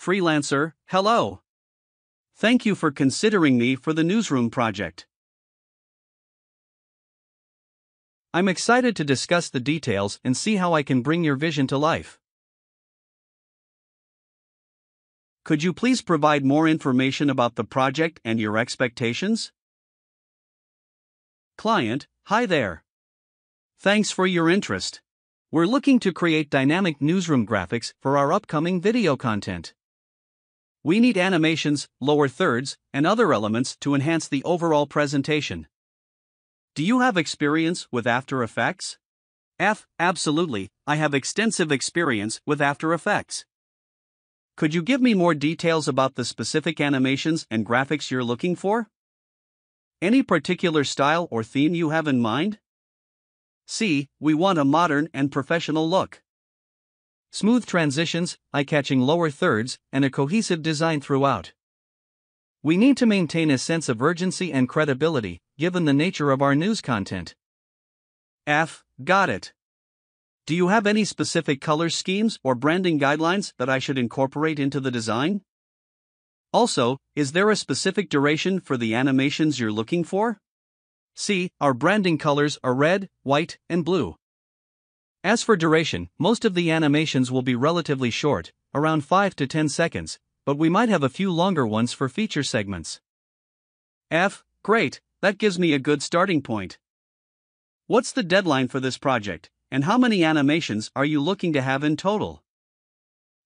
Freelancer, hello. Thank you for considering me for the newsroom project. I'm excited to discuss the details and see how I can bring your vision to life. Could you please provide more information about the project and your expectations? Client, hi there. Thanks for your interest. We're looking to create dynamic newsroom graphics for our upcoming video content. We need animations, lower thirds, and other elements to enhance the overall presentation. Do you have experience with After Effects? F. Absolutely, I have extensive experience with After Effects. Could you give me more details about the specific animations and graphics you're looking for? Any particular style or theme you have in mind? C. We want a modern and professional look smooth transitions, eye catching lower thirds, and a cohesive design throughout. We need to maintain a sense of urgency and credibility, given the nature of our news content. F. Got it. Do you have any specific color schemes or branding guidelines that I should incorporate into the design? Also, is there a specific duration for the animations you're looking for? See, our branding colors are red, white, and blue. As for duration, most of the animations will be relatively short, around 5 to 10 seconds, but we might have a few longer ones for feature segments. F, great, that gives me a good starting point. What's the deadline for this project, and how many animations are you looking to have in total?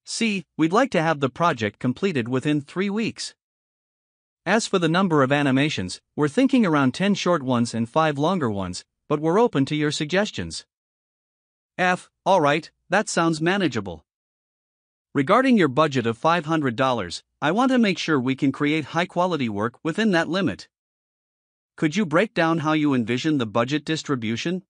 C, we'd like to have the project completed within 3 weeks. As for the number of animations, we're thinking around 10 short ones and 5 longer ones, but we're open to your suggestions. F. All right, that sounds manageable. Regarding your budget of $500, I want to make sure we can create high quality work within that limit. Could you break down how you envision the budget distribution?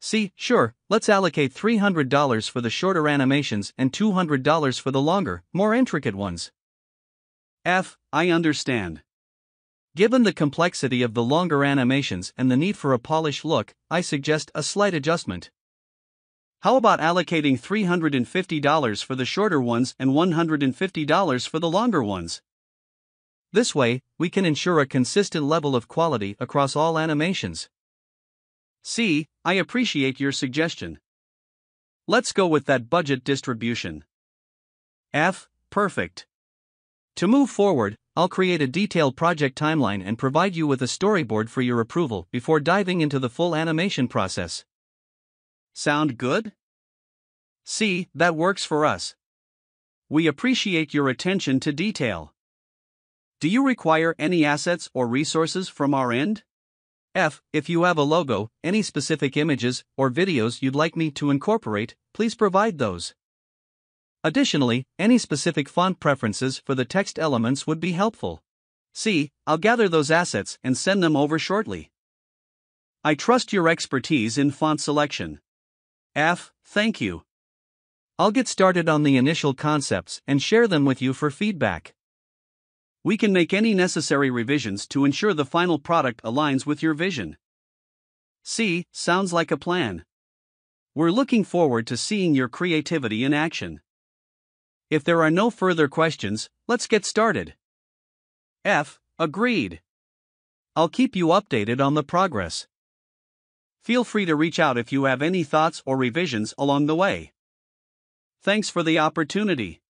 See, sure, let's allocate $300 for the shorter animations and $200 for the longer, more intricate ones. F. I understand. Given the complexity of the longer animations and the need for a polished look, I suggest a slight adjustment. How about allocating $350 for the shorter ones and $150 for the longer ones? This way, we can ensure a consistent level of quality across all animations. See, I appreciate your suggestion. Let's go with that budget distribution. F, perfect. To move forward, I'll create a detailed project timeline and provide you with a storyboard for your approval before diving into the full animation process. Sound good? See, that works for us. We appreciate your attention to detail. Do you require any assets or resources from our end? F. If you have a logo, any specific images or videos you'd like me to incorporate, please provide those. Additionally, any specific font preferences for the text elements would be helpful. See, I'll gather those assets and send them over shortly. I trust your expertise in font selection. F. Thank you. I'll get started on the initial concepts and share them with you for feedback. We can make any necessary revisions to ensure the final product aligns with your vision. C. Sounds like a plan. We're looking forward to seeing your creativity in action. If there are no further questions, let's get started. F. Agreed. I'll keep you updated on the progress. Feel free to reach out if you have any thoughts or revisions along the way. Thanks for the opportunity.